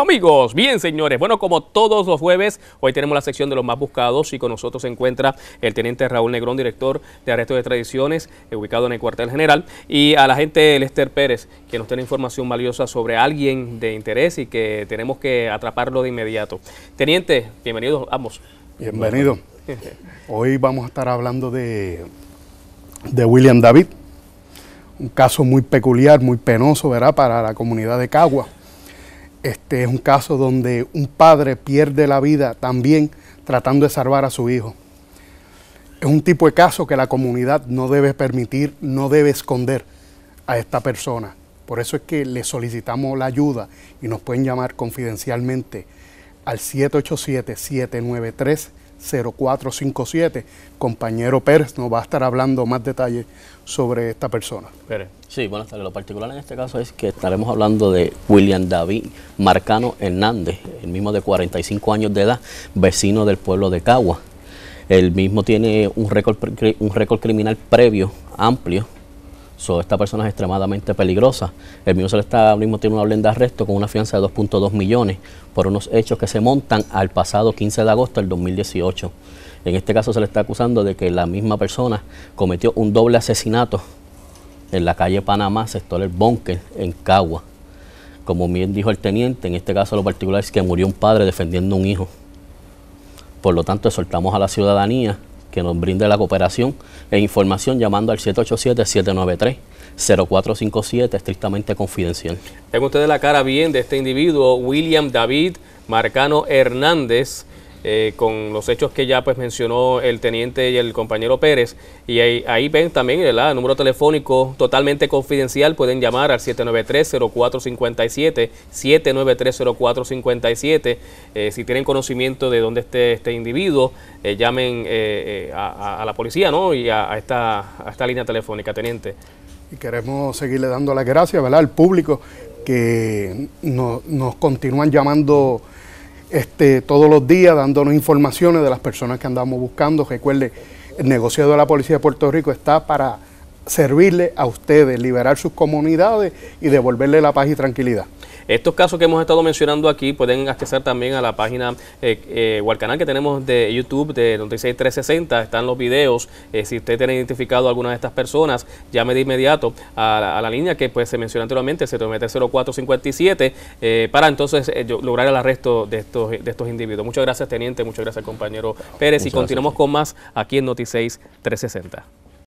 amigos, bien señores, bueno como todos los jueves, hoy tenemos la sección de los más buscados y con nosotros se encuentra el teniente Raúl Negrón, director de Arresto de Tradiciones, eh, ubicado en el cuartel general, y a la gente Lester Pérez, que nos tiene información valiosa sobre alguien de interés y que tenemos que atraparlo de inmediato. Teniente, bienvenidos vamos Bienvenido. Hoy vamos a estar hablando de, de William David, un caso muy peculiar, muy penoso, ¿verdad?, para la comunidad de Cagua este es un caso donde un padre pierde la vida también tratando de salvar a su hijo. Es un tipo de caso que la comunidad no debe permitir, no debe esconder a esta persona. Por eso es que le solicitamos la ayuda y nos pueden llamar confidencialmente al 787 793 0457. Compañero Pérez nos va a estar hablando más detalles sobre esta persona. Sí, bueno, Lo particular en este caso es que estaremos hablando de William David Marcano Hernández, el mismo de 45 años de edad, vecino del pueblo de Cagua. El mismo tiene un récord, un récord criminal previo amplio So, esta persona es extremadamente peligrosa. El mismo se le está mismo tiene una orden de arresto con una fianza de 2.2 millones por unos hechos que se montan al pasado 15 de agosto del 2018. En este caso se le está acusando de que la misma persona cometió un doble asesinato en la calle Panamá, sector El Bunker, en Cagua. Como bien dijo el teniente, en este caso lo particular es que murió un padre defendiendo a un hijo. Por lo tanto, exhortamos a la ciudadanía que nos brinde la cooperación e información llamando al 787-793-0457, estrictamente confidencial. Tengo ustedes la cara bien de este individuo, William David Marcano Hernández. Eh, con los hechos que ya pues mencionó el teniente y el compañero Pérez. Y ahí, ven también el número telefónico totalmente confidencial, pueden llamar al 793-0457, eh, si tienen conocimiento de dónde esté este individuo, eh, llamen a, la policía ¿no? y a, esta, línea telefónica, teniente. Y queremos seguirle dando las gracias ¿verdad? al público que nos continúan llamando este, todos los días dándonos informaciones de las personas que andamos buscando. Recuerde, el negociado de la Policía de Puerto Rico está para servirle a ustedes, liberar sus comunidades y devolverle la paz y tranquilidad. Estos casos que hemos estado mencionando aquí pueden acceder también a la página eh, eh, o al canal que tenemos de YouTube de Noticias 360. Están los videos. Eh, si usted tiene identificado a alguna de estas personas, llame de inmediato a la, línea que pues se mencionó anteriormente, 0457, para entonces lograr el arresto de estos, de estos individuos. Muchas gracias, teniente. Muchas gracias, compañero Pérez. y continuamos con más aquí en Noticias 360.